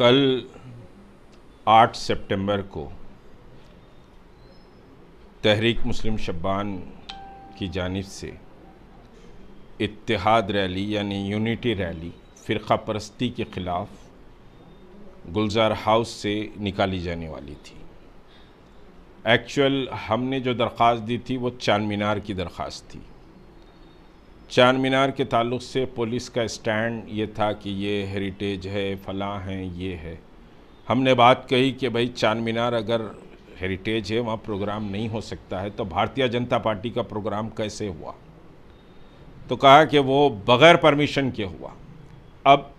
कल 8 सितंबर को तहरीक मुस्लिम शब्बान की जानब से इतिहाद रैली यानी यूनिटी रैली फ़िरका परस्ती के ख़िलाफ़ गुलजार हाउस से निकाली जाने वाली थी एक्चुअल हमने जो दरख्वास्त दी थी वो चार मीनार की दरख्वास्त थी चार मीनार के ताल्लुक से पुलिस का स्टैंड ये था कि ये हेरिटेज है फला है ये है हमने बात कही कि भाई चार मीनार अगर हेरिटेज है वहाँ प्रोग्राम नहीं हो सकता है तो भारतीय जनता पार्टी का प्रोग्राम कैसे हुआ तो कहा कि वो बग़ैर परमिशन के हुआ अब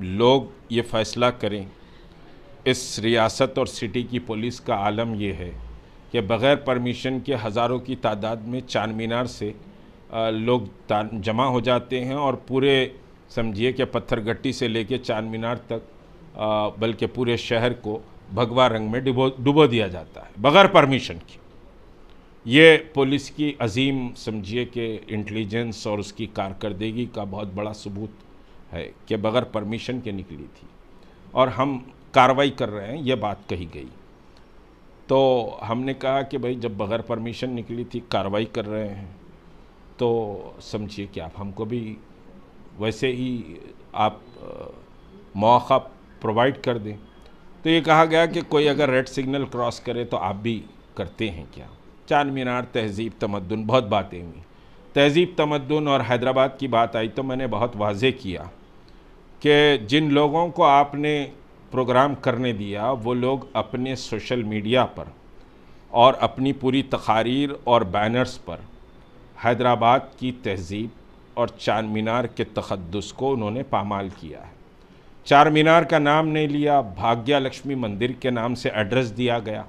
लोग ये फ़ैसला करें इस रियासत और सिटी की पुलिस का आलम यह है कि बग़ैर परमिशन के हज़ारों की तादाद में चार मीनार से लोग जमा हो जाते हैं और पूरे समझिए कि पत्थरगट्टी से लेके चार मीनार तक बल्कि पूरे शहर को भगवा रंग में डुबो डुबो दिया जाता है बग़ैर परमिशन की ये पुलिस की अजीम समझिए कि इंटेलिजेंस और उसकी कारकर्दगी का बहुत बड़ा सबूत है कि बग़ैर परमिशन के निकली थी और हम कार्रवाई कर रहे हैं ये बात कही गई तो हमने कहा कि भाई जब बग़ैर परमिशन निकली थी कार्रवाई कर रहे हैं तो समझिए कि आप हमको भी वैसे ही आप मौका प्रोवाइड कर दें तो ये कहा गया कि कोई अगर रेड सिग्नल क्रॉस करे तो आप भी करते हैं क्या चार मीनार तहजीब तमदन बहुत बातें हुई तहजीब तमद्दन और हैदराबाद की बात आई तो मैंने बहुत वाजे किया कि जिन लोगों को आपने प्रोग्राम करने दिया वो लोग अपने सोशल मीडिया पर और अपनी पूरी तकारीर और बैनर्स पर हैदराबाद की तहजीब और चार मीनार के तकदस को उन्होंने पामाल किया है चार मीनार का नाम नहीं लिया भाग्या लक्ष्मी मंदिर के नाम से एड्रेस दिया गया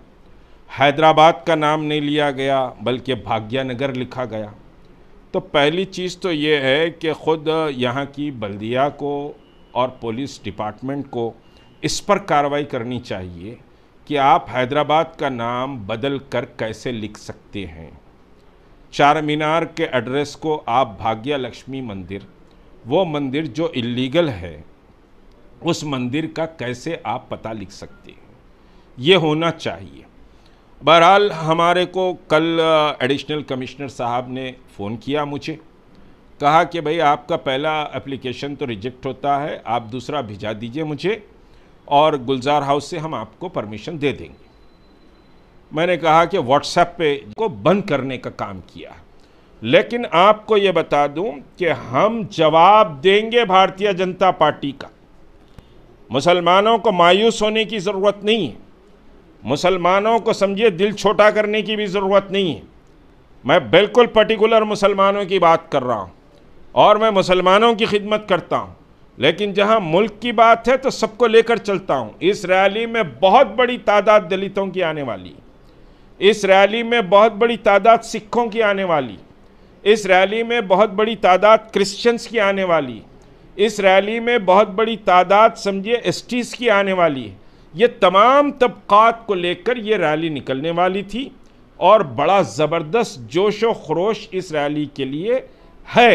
हैदराबाद का नाम नहीं लिया गया बल्कि भाग्या नगर लिखा गया तो पहली चीज़ तो ये है कि ख़ुद यहाँ की बल्दिया को और पुलिस डिपार्टमेंट को इस पर कार्रवाई करनी चाहिए कि आप हैदराबाद का नाम बदल कर कैसे लिख सकते हैं चार मीनार के एड्रेस को आप भाग्य लक्ष्मी मंदिर वो मंदिर जो इलीगल है उस मंदिर का कैसे आप पता लिख सकते हैं ये होना चाहिए बहरहाल हमारे को कल एडिशनल कमिश्नर साहब ने फ़ोन किया मुझे कहा कि भाई आपका पहला एप्लीकेशन तो रिजेक्ट होता है आप दूसरा भिजा दीजिए मुझे और गुलजार हाउस से हम आपको परमिशन दे देंगे मैंने कहा कि व्हाट्सएप पे को बंद करने का काम किया लेकिन आपको ये बता दूं कि हम जवाब देंगे भारतीय जनता पार्टी का मुसलमानों को मायूस होने की ज़रूरत नहीं है मुसलमानों को समझिए दिल छोटा करने की भी ज़रूरत नहीं है मैं बिल्कुल पर्टिकुलर मुसलमानों की बात कर रहा हूँ और मैं मुसलमानों की खिदमत करता हूँ लेकिन जहाँ मुल्क की बात है तो सबको लेकर चलता हूँ इस रैली में बहुत बड़ी तादाद दलितों की आने वाली है इस रैली में बहुत बड़ी तादाद सिखों की आने वाली इस रैली में बहुत बड़ी तादाद क्रिश्चियंस की आने वाली इस रैली में बहुत बड़ी तादाद समझिए एसटीज़ की आने वाली है ये तमाम तबक़ात को लेकर ये रैली निकलने वाली थी और बड़ा ज़बरदस्त जोश व खरोश इस रैली के लिए है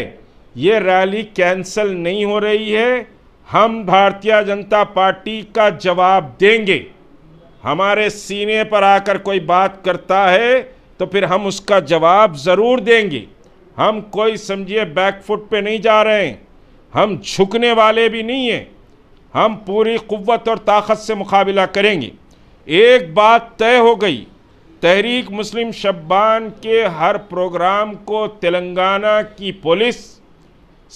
ये रैली कैंसल नहीं हो रही है हम भारतीय जनता पार्टी का जवाब देंगे हमारे सीने पर आकर कोई बात करता है तो फिर हम उसका जवाब ज़रूर देंगे हम कोई समझिए बैकफुट पे नहीं जा रहे हैं हम झुकने वाले भी नहीं हैं हम पूरी क़वत और ताकत से मुकाबला करेंगे एक बात तय हो गई तहरीक मुस्लिम शब्बान के हर प्रोग्राम को तेलंगाना की पुलिस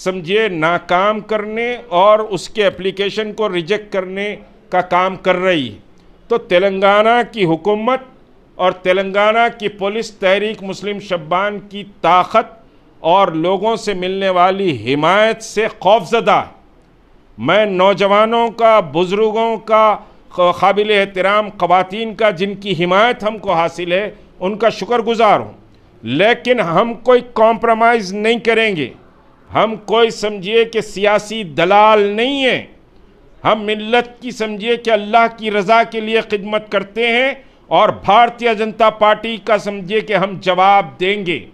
समझिए नाकाम करने और उसके एप्लीकेशन को रिजेक्ट करने का काम कर रही है तो तेलंगाना की हुकूमत और तेलंगाना की पुलिस तहरीक मुस्लिम शब्बान की ताकत और लोगों से मिलने वाली हिमायत से खौफजदा मैं नौजवानों का बुज़ुर्गों का काबिल एहतराम ख़वान का जिनकी हिमायत हमको हासिल है उनका शुक्रगुजार हूँ लेकिन हम कोई कॉम्प्रोमाइज़ नहीं करेंगे हम कोई समझिए कि सियासी दलाल नहीं हैं हम मिलत की समझिए कि अल्लाह की रज़ा के लिए खिदमत करते हैं और भारतीय जनता पार्टी का समझिए कि हम जवाब देंगे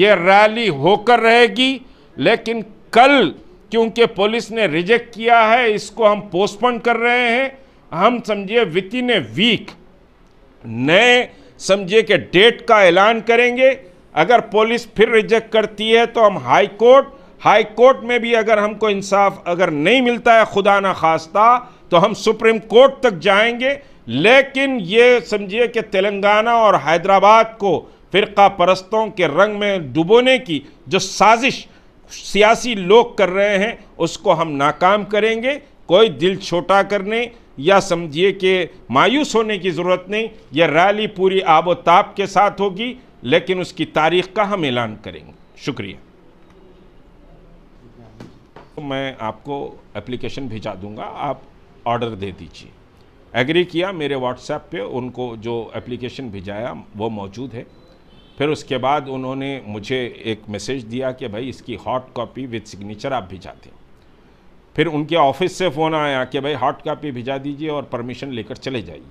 ये रैली होकर रहेगी लेकिन कल क्योंकि पुलिस ने रिजेक्ट किया है इसको हम पोस्टपोन कर रहे हैं हम समझिए विद इन ए वीक नए समझिए कि डेट का ऐलान करेंगे अगर पुलिस फिर रिजेक्ट करती है तो हम हाई कोर्ट हाई कोर्ट में भी अगर हमको इंसाफ अगर नहीं मिलता है खुदा ना खास्ता तो हम सुप्रीम कोर्ट तक जाएंगे लेकिन ये समझिए कि तेलंगाना और हैदराबाद को फ़िरका परस्तों के रंग में डुबोने की जो साजिश सियासी लोग कर रहे हैं उसको हम नाकाम करेंगे कोई दिल छोटा करने या समझिए कि मायूस होने की ज़रूरत नहीं यह रैली पूरी आबोताब के साथ होगी लेकिन उसकी तारीख का हम ऐलान करेंगे शुक्रिया तो मैं आपको एप्लीकेशन भेजा दूंगा आप ऑर्डर दे दीजिए एग्री किया मेरे व्हाट्सएप पे उनको जो एप्लीकेशन भिजाया वो मौजूद है फिर उसके बाद उन्होंने मुझे एक मैसेज दिया कि भाई इसकी हॉट कॉपी विद सिग्नेचर आप दें फिर उनके ऑफिस से फ़ोन आया कि भाई हॉट कॉपी भिजा दीजिए और परमिशन लेकर चले जाइए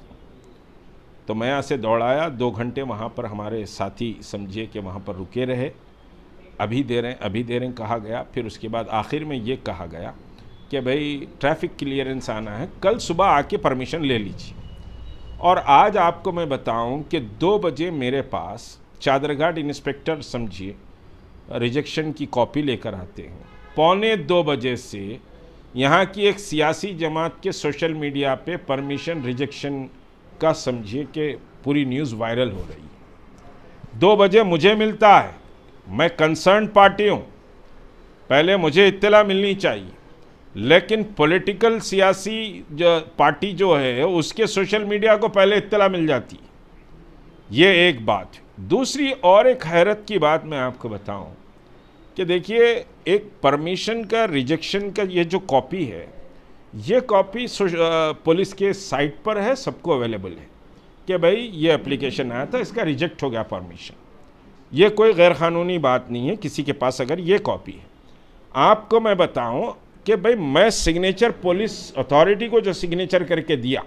तो मैं यहाँ से दौड़ाया दो घंटे वहाँ पर हमारे साथी समझिए कि वहाँ पर रुके रहे अभी दे रहे हैं अभी दे रहे हैं कहा गया फिर उसके बाद आखिर में ये कहा गया कि भाई ट्रैफिक क्लियरेंस आना है कल सुबह आके परमिशन ले लीजिए और आज आपको मैं बताऊं कि दो बजे मेरे पास चादरघाट इंस्पेक्टर समझिए रिजेक्शन की कॉपी लेकर आते हैं पौने दो बजे से यहाँ की एक सियासी जमात के सोशल मीडिया पे परमिशन रिजेक्शन का समझिए कि पूरी न्यूज़ वायरल हो रही है दो बजे मुझे मिलता है मैं कंसर्न पार्टी हूँ पहले मुझे इत्तला मिलनी चाहिए लेकिन पॉलिटिकल सियासी जो पार्टी जो है उसके सोशल मीडिया को पहले इत्तला मिल जाती ये एक बात दूसरी और एक हैरत की बात मैं आपको बताऊं कि देखिए एक परमिशन का रिजेक्शन का ये जो कॉपी है ये कॉपी पुलिस के साइट पर है सबको अवेलेबल है कि भाई ये एप्लीकेशन आया था इसका रिजेक्ट हो गया परमिशन ये कोई गैर क़ानूनी बात नहीं है किसी के पास अगर ये कॉपी है आपको मैं बताऊं कि भाई मैं सिग्नेचर पुलिस अथॉरिटी को जो सिग्नेचर करके दिया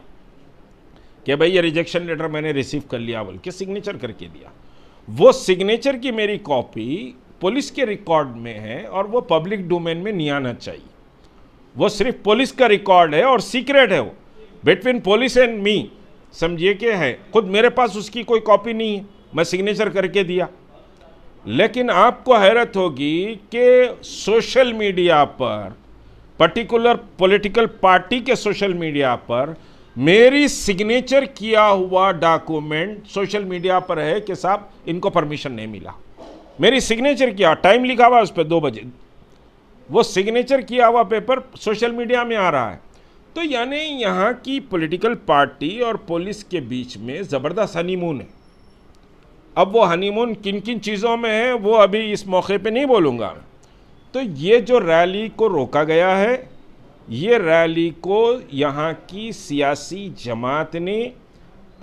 कि भाई ये रिजेक्शन लेटर मैंने रिसीव कर लिया बोल के सिग्नेचर करके दिया वो सिग्नेचर की मेरी कॉपी पुलिस के रिकॉर्ड में है और वो पब्लिक डोमेन में नहीं आना चाहिए वो सिर्फ पुलिस का रिकॉर्ड है और सीक्रेट है वो बिटवीन पुलिस एंड मी समझिए कि है खुद मेरे पास उसकी कोई कॉपी नहीं है मैं सिग्नेचर करके दिया लेकिन आपको हैरत होगी कि सोशल मीडिया पर पर्टिकुलर पॉलिटिकल पार्टी के सोशल मीडिया पर मेरी सिग्नेचर किया हुआ डॉक्यूमेंट सोशल मीडिया पर है कि साहब इनको परमिशन नहीं मिला मेरी सिग्नेचर किया टाइम लिखा हुआ उस पर दो बजे वो सिग्नेचर किया हुआ पेपर सोशल मीडिया में आ रहा है तो यानी यहाँ की पॉलिटिकल पार्टी और पुलिस के बीच में ज़बरदस्त हनीमून है अब वो हनीमून किन किन चीज़ों में है वो अभी इस मौके पे नहीं बोलूँगा तो ये जो रैली को रोका गया है ये रैली को यहाँ की सियासी जमात ने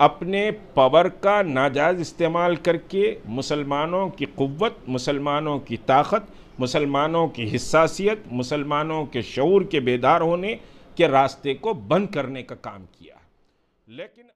अपने पावर का नाजायज़ इस्तेमाल करके मुसलमानों की क़वत मुसलमानों की ताकत मुसलमानों की हिसासियत मुसलमानों के शूर के बेदार होने के रास्ते को बंद करने का काम किया लेकिन